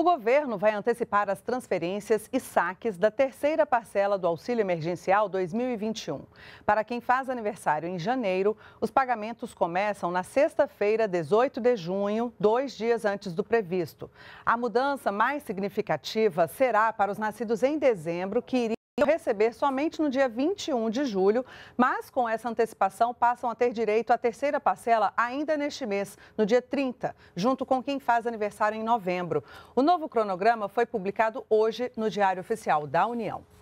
O governo vai antecipar as transferências e saques da terceira parcela do Auxílio Emergencial 2021. Para quem faz aniversário em janeiro, os pagamentos começam na sexta-feira, 18 de junho, dois dias antes do previsto. A mudança mais significativa será para os nascidos em dezembro, que iriam receber somente no dia 21 de julho, mas com essa antecipação passam a ter direito à terceira parcela ainda neste mês, no dia 30, junto com quem faz aniversário em novembro. O novo cronograma foi publicado hoje no Diário Oficial da União.